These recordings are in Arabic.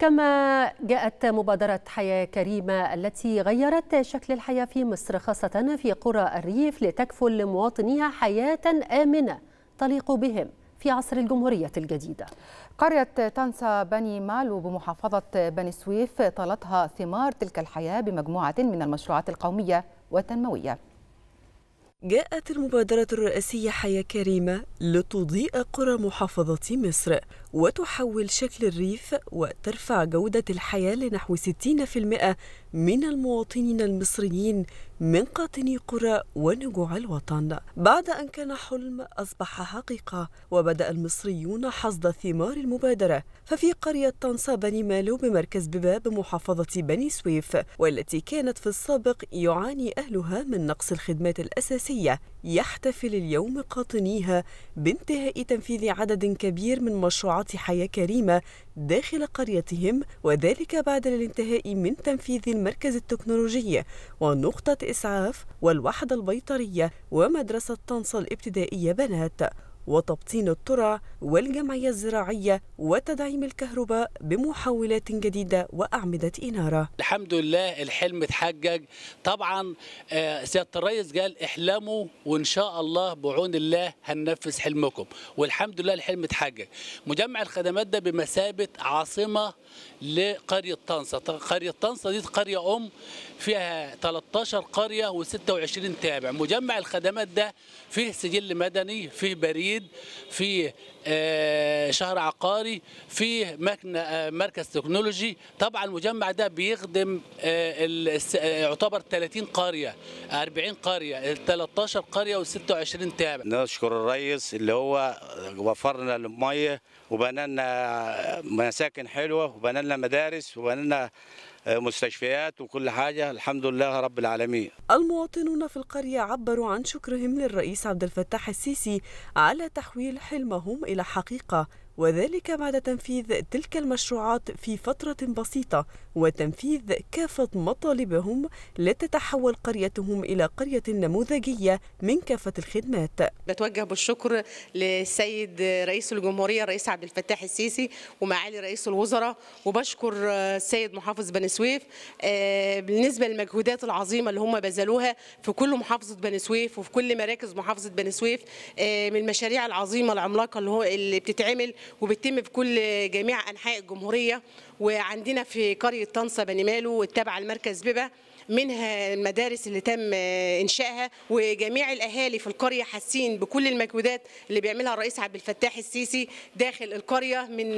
كما جاءت مبادرة حياة كريمة التي غيرت شكل الحياة في مصر خاصة في قرى الريف لتكفل لمواطنيها حياة آمنة تليق بهم في عصر الجمهورية الجديدة قرية تنسى بني مالو بمحافظة بني سويف طالتها ثمار تلك الحياة بمجموعة من المشروعات القومية والتنموية جاءت المبادرة الرئاسية حياة كريمة لتضيء قرى محافظة مصر وتحول شكل الريف وترفع جودة الحياة لنحو 60% من المواطنين المصريين من قاطني قرى ونجوع الوطن بعد أن كان حلم أصبح حقيقة وبدأ المصريون حصد ثمار المبادرة ففي قرية طنسا بني مالو بمركز بباب محافظة بني سويف والتي كانت في السابق يعاني أهلها من نقص الخدمات الأساسية يحتفل اليوم قاطنيها بانتهاء تنفيذ عدد كبير من مشروعات حياة كريمة داخل قريتهم وذلك بعد الانتهاء من تنفيذ المركز التكنولوجي ونقطة إسعاف والوحدة البيطرية ومدرسة طنطا الابتدائية بنات وتبطين الترع والجمعية الزراعية وتدعيم الكهرباء بمحولات جديدة وأعمدة إنارة الحمد لله الحلم اتحجج طبعا آه، سيادة الرئيس قال احلموا وإن شاء الله بعون الله هننفذ حلمكم والحمد لله الحلم اتحجج مجمع الخدمات ده بمثابة عاصمة لقرية طنسة قرية طنسة دي قرية أم فيها 13 قرية و26 تابع مجمع الخدمات ده فيه سجل مدني فيه بريد جديد في آه، شهر عقاري في آه، مركز تكنولوجي طبعا المجمع ده بيخدم آه، يعتبر 30 قريه 40 قريه 13 قريه و26 تابع نشكر الرئيس اللي هو وفرنا الميه وبنى لنا مساكن حلوه وبنى لنا مدارس وبنى لنا مستشفيات وكل حاجة الحمد لله رب العالمين المواطنون في القرية عبروا عن شكرهم للرئيس عبد الفتاح السيسي على تحويل حلمهم إلى حقيقة وذلك بعد تنفيذ تلك المشروعات في فترة بسيطة وتنفيذ كافة مطالبهم لتتحول قريتهم إلى قرية نموذجية من كافة الخدمات بتوجه بالشكر للسيد رئيس الجمهورية الرئيس عبد الفتاح السيسي ومعالي رئيس الوزراء وبشكر السيد محافظ بن سويف آه، بالنسبة للمجهودات العظيمة اللي هم بذلوها في كل محافظة بن سويف وفي كل مراكز محافظة بن سويف آه، من المشاريع العظيمة العملاقة اللي, هو اللي بتتعمل وبتتم في كل جميع انحاء الجمهوريه وعندنا في قرية طنطا بني مالو التابعة لمركز بيبة منها المدارس اللي تم انشائها وجميع الاهالي في القريه حاسين بكل المجهودات اللي بيعملها الرئيس عبد الفتاح السيسي داخل القريه من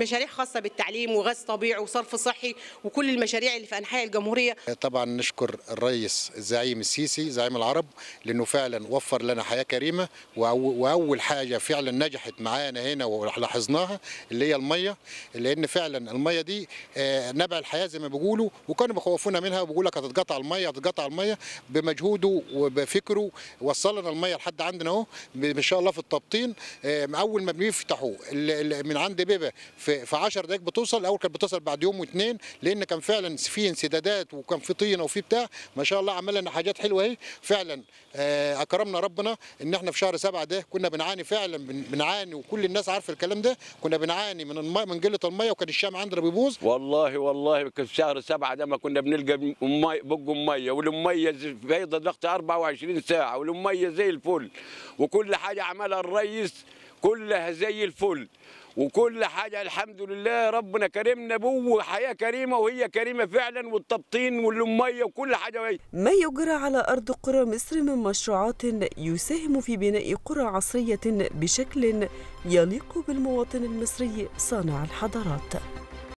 مشاريع خاصه بالتعليم وغاز طبيعي وصرف صحي وكل المشاريع اللي في انحاء الجمهوريه طبعا نشكر الرئيس الزعيم السيسي زعيم العرب لانه فعلا وفر لنا حياه كريمه واول حاجه فعلا نجحت معانا هنا ولاحظناها اللي هي الميه لان فعلا الميه الميه دي آه، نبع الحياه زي ما بيقولوا وكانوا بيخوفونا منها وبيقول لك هتتقطع الميه هتتقطع الميه بمجهوده وبفكره وصل لنا الميه لحد عندنا اهو ان شاء الله في التبطين آه، اول ما بيفتحوا من عند بيبه في 10 دقائق بتوصل الاول كانت بتوصل بعد يوم واثنين لان كان فعلا في انسدادات وكان في طينه وفي بتاع ما شاء الله عمل لنا حاجات حلوه اهي فعلا آه، اكرمنا ربنا ان احنا في شهر سبعه ده كنا بنعاني فعلا بنعاني وكل الناس عارفه الكلام ده كنا بنعاني من من قله الميه وكان الشام عندنا البذر بيبوظ والله والله في شهر سبعة ده ما كنا بنلقى مي بق ميه والميه بيضة ضغط 24 ساعه والميه زي الفل وكل حاجه عملها الريس كلها زي الفل وكل حاجة الحمد لله ربنا كرمنا بو حياة كريمة وهي كريمة فعلا والتبطين والمية وكل حاجة وهي. ما يجرى على أرض قرى مصر من مشروعات يساهم في بناء قرى عصرية بشكل يليق بالمواطن المصري صانع الحضارات